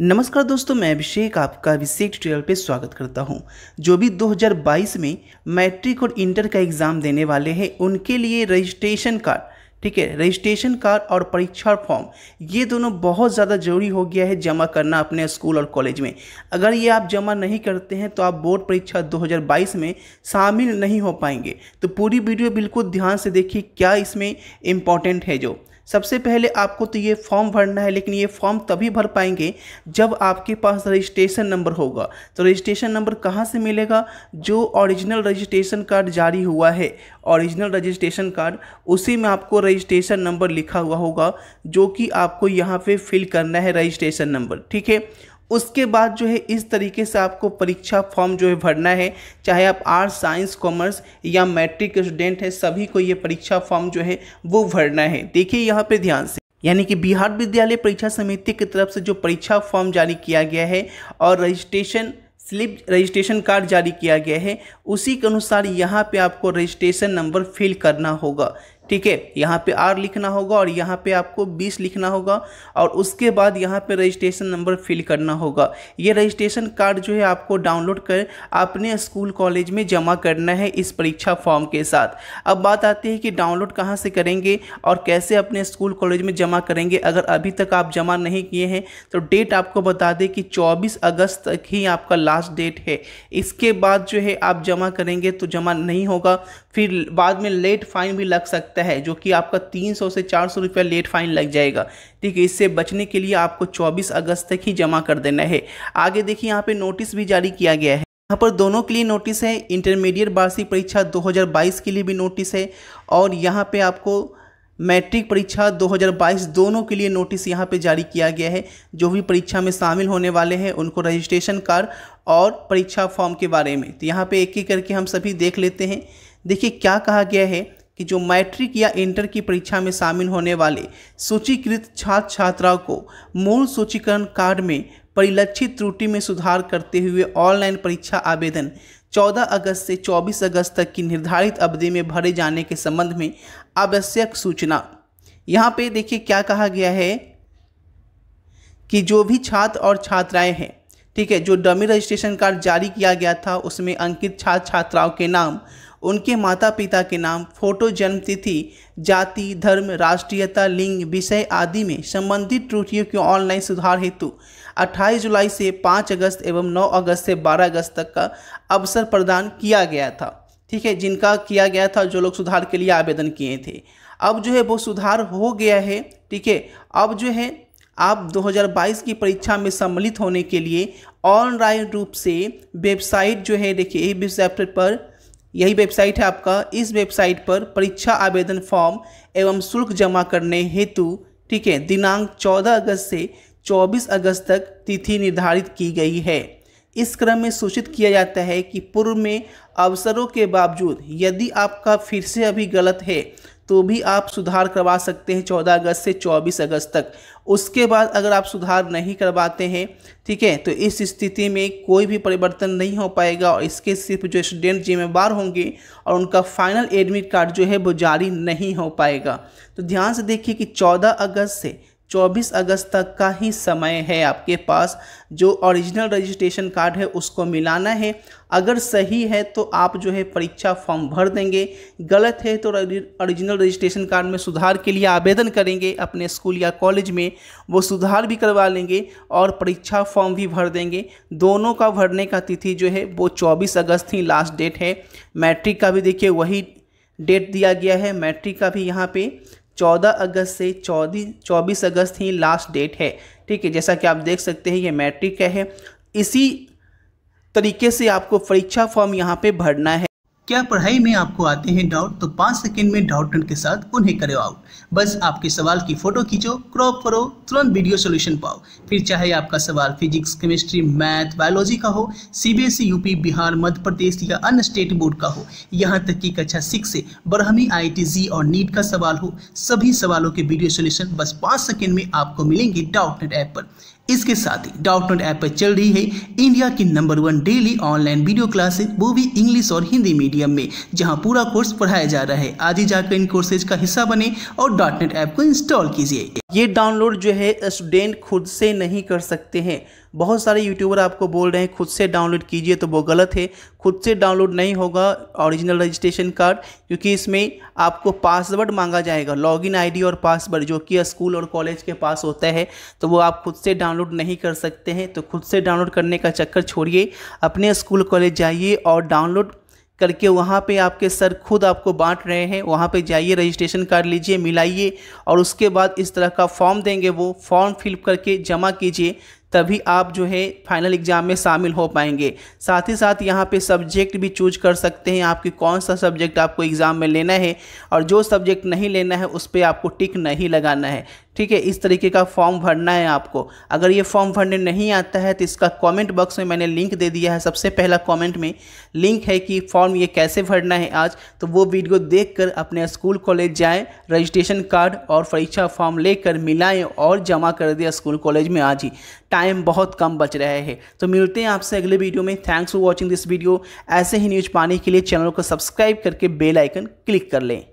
नमस्कार दोस्तों मैं अभिषेक आपका अभिषेक ट्यूटोरियल पे स्वागत करता हूँ जो भी 2022 में मैट्रिक और इंटर का एग्ज़ाम देने वाले हैं उनके लिए रजिस्ट्रेशन कार्ड ठीक है रजिस्ट्रेशन कार्ड और परीक्षा फॉर्म ये दोनों बहुत ज़्यादा जरूरी हो गया है जमा करना अपने स्कूल और कॉलेज में अगर ये आप जमा नहीं करते हैं तो आप बोर्ड परीक्षा 2022 में शामिल नहीं हो पाएंगे तो पूरी वीडियो बिल्कुल ध्यान से देखिए क्या इसमें इम्पॉर्टेंट है जो सबसे पहले आपको तो ये फॉर्म भरना है लेकिन ये फॉर्म तभी भर पाएंगे जब आपके पास रजिस्ट्रेशन नंबर होगा तो रजिस्ट्रेशन नंबर कहाँ से मिलेगा जो ओरिजिनल रजिस्ट्रेशन कार्ड जारी हुआ है ओरिजिनल रजिस्ट्रेशन कार्ड उसी में आपको रजिस्ट्रेशन नंबर लिखा हुआ होगा जो कि आपको यहाँ पे फिल करना है रजिस्ट्रेशन नंबर ठीक है उसके बाद जो है इस तरीके से आपको परीक्षा फॉर्म जो है भरना है चाहे आप आर्ट्स साइंस कॉमर्स या मैट्रिक स्टूडेंट हैं सभी को ये परीक्षा फॉर्म जो है वो भरना है देखिए यहाँ पे ध्यान से यानी कि बिहार विद्यालय परीक्षा समिति की तरफ से जो परीक्षा फॉर्म जारी किया गया है और रजिस्ट्रेशन स्लिप रजिस्ट्रेशन कार्ड जारी किया गया है उसी के अनुसार यहाँ पे आपको रजिस्ट्रेशन नंबर फिल करना होगा ठीक है यहाँ पे आर लिखना होगा और यहाँ पे आपको बीस लिखना होगा और उसके बाद यहाँ पे रजिस्ट्रेशन नंबर फिल करना होगा ये रजिस्ट्रेशन कार्ड जो है आपको डाउनलोड कर अपने स्कूल कॉलेज में जमा करना है इस परीक्षा फॉर्म के साथ अब बात आती है कि डाउनलोड कहाँ से करेंगे और कैसे अपने स्कूल कॉलेज में जमा करेंगे अगर अभी तक आप जमा नहीं किए हैं तो डेट आपको बता दें कि चौबीस अगस्त तक ही आपका लास्ट डेट है इसके बाद जो है आप जमा करेंगे तो जमा नहीं होगा फिर बाद में लेट फाइन भी लग सकता सकता है जो कि आपका 300 से 400 रुपया लेट फाइन लग जाएगा ठीक है इससे बचने के लिए आपको 24 अगस्त तक ही जमा कर देना है आगे देखिए यहाँ पे नोटिस भी जारी किया गया है यहाँ पर दोनों के लिए नोटिस है इंटरमीडिएट वार्षिक परीक्षा दो के लिए भी नोटिस है और यहाँ पर आपको मैट्रिक परीक्षा 2022 दोनों के लिए नोटिस यहाँ पे जारी किया गया है जो भी परीक्षा में शामिल होने वाले हैं उनको रजिस्ट्रेशन कार्ड और परीक्षा फॉर्म के बारे में तो यहां पे एक एक करके हम सभी देख लेते हैं देखिए क्या कहा गया है कि जो मैट्रिक या इंटर की परीक्षा में शामिल होने वाले सूचीकृत छात्र छात्राओं को मूल सूचीकरण कार्ड में परिलक्षित त्रुटि में सुधार करते हुए ऑनलाइन परीक्षा आवेदन 14 अगस्त से 24 अगस्त तक की निर्धारित अवधि में भरे जाने के संबंध में आवश्यक सूचना यहाँ पे देखिए क्या कहा गया है कि जो भी छात्र और छात्राएं हैं ठीक है जो डमी रजिस्ट्रेशन कार्ड जारी किया गया था उसमें अंकित छात्र छात्राओं के नाम उनके माता पिता के नाम फोटो जन्म तिथि जाति धर्म राष्ट्रीयता लिंग विषय आदि में संबंधित त्रुटियों के ऑनलाइन सुधार हेतु 28 जुलाई से 5 अगस्त एवं 9 अगस्त से 12 अगस्त तक का अवसर प्रदान किया गया था ठीक है जिनका किया गया था जो लोग सुधार के लिए आवेदन किए थे अब जो है वो सुधार हो गया है ठीक है अब जो है आप 2022 की परीक्षा में सम्मिलित होने के लिए ऑनलाइन रूप से वेबसाइट जो है देखिए वेबसाइट पर यही वेबसाइट है आपका इस वेबसाइट पर परीक्षा आवेदन फॉर्म एवं शुल्क जमा करने हेतु ठीक है दिनांक 14 अगस्त से 24 अगस्त तक तिथि निर्धारित की गई है इस क्रम में सूचित किया जाता है कि पूर्व में अवसरों के बावजूद यदि आपका फिर से अभी गलत है तो भी आप सुधार करवा सकते हैं 14 अगस्त से 24 अगस्त तक उसके बाद अगर आप सुधार नहीं करवाते हैं ठीक है तो इस स्थिति में कोई भी परिवर्तन नहीं हो पाएगा और इसके सिर्फ जो स्टूडेंट जिम्मेवार होंगे और उनका फाइनल एडमिट कार्ड जो है वो जारी नहीं हो पाएगा तो ध्यान से देखिए कि 14 अगस्त से 24 अगस्त तक का ही समय है आपके पास जो ओरिजिनल रजिस्ट्रेशन कार्ड है उसको मिलाना है अगर सही है तो आप जो है परीक्षा फॉर्म भर देंगे गलत है तो ओरिजिनल रजिस्ट्रेशन कार्ड में सुधार के लिए आवेदन करेंगे अपने स्कूल या कॉलेज में वो सुधार भी करवा लेंगे और परीक्षा फॉर्म भी भर देंगे दोनों का भरने का तिथि जो है वो चौबीस अगस्त ही लास्ट डेट है मैट्रिक का भी देखिए वही डेट दिया गया है मैट्रिक का भी यहाँ पे 14 अगस्त से चौबीस चौबीस अगस्त ही लास्ट डेट है ठीक है जैसा कि आप देख सकते हैं ये मैट्रिक का है इसी तरीके से आपको परीक्षा फॉर्म यहाँ पे भरना है क्या पढ़ाई में आपको आते हैं डाउट तो पाँच सेकेंड में डाउट टन के साथ उन्हें करो आउट बस आपके सवाल की फ़ोटो खींचो क्रॉप करो तुरंत वीडियो सॉल्यूशन पाओ फिर चाहे आपका सवाल फिजिक्स केमिस्ट्री मैथ बायोलॉजी का हो CBSE UP e, Bihar Madhya Pradesh या अन्य स्टेट बोर्ड का हो यहाँ तक कि कक्षा सिक्स से बरहमी आई और नीट का सवाल हो सभी सवालों के वीडियो सोल्यूशन बस पाँच सेकेंड में आपको मिलेंगे डाउट ऐप पर इसके साथ ही डाउट नोट ऐप पर चल रही है इंडिया की number one daily online video classes वो भी इंग्लिश और हिंदी मीडियम में जहां पूरा कोर्स पढ़ाया जा रहा है आज ही जाकर इन कोर्सेज का हिस्सा बने और डॉट नेट ऐप को इंस्टॉल कीजिए ये डाउनलोड जो है स्टूडेंट खुद से नहीं कर सकते हैं बहुत सारे यूट्यूबर आपको बोल रहे हैं खुद से डाउनलोड कीजिए तो वो गलत है खुद से डाउनलोड नहीं होगा ओरिजिनल रजिस्ट्रेशन कार्ड क्योंकि इसमें आपको पासवर्ड मांगा जाएगा लॉगिन आईडी और पासवर्ड जो कि स्कूल और कॉलेज के पास होता है तो वो आप खुद से डाउनलोड नहीं कर सकते हैं तो खुद से डाउनलोड करने का चक्कर छोड़िए अपने स्कूल कॉलेज जाइए और डाउनलोड करके वहाँ पे आपके सर खुद आपको बांट रहे हैं वहाँ पे जाइए रजिस्ट्रेशन कर लीजिए मिलाइए और उसके बाद इस तरह का फॉर्म देंगे वो फॉर्म फिल करके जमा कीजिए तभी आप जो है फाइनल एग्ज़ाम में शामिल हो पाएंगे साथ ही साथ यहाँ पे सब्जेक्ट भी चूज कर सकते हैं आपके कौन सा सब्जेक्ट आपको एग्ज़ाम में लेना है और जो सब्जेक्ट नहीं लेना है उस पर आपको टिक नहीं लगाना है ठीक है इस तरीके का फॉर्म भरना है आपको अगर ये फॉर्म भरने नहीं आता है तो इसका कमेंट बॉक्स में मैंने लिंक दे दिया है सबसे पहला कमेंट में लिंक है कि फॉर्म ये कैसे भरना है आज तो वो वीडियो देखकर अपने स्कूल कॉलेज जाएं रजिस्ट्रेशन कार्ड और परीक्षा फॉर्म लेकर मिलाएं और जमा कर दिया स्कूल कॉलेज में आज ही टाइम बहुत कम बच रहे हैं तो मिलते हैं आपसे अगले वीडियो में thanks for watching this video ऐसे ही न्यूज पाने के लिए चैनल को सब्सक्राइब करके बेलाइकन क्लिक कर लें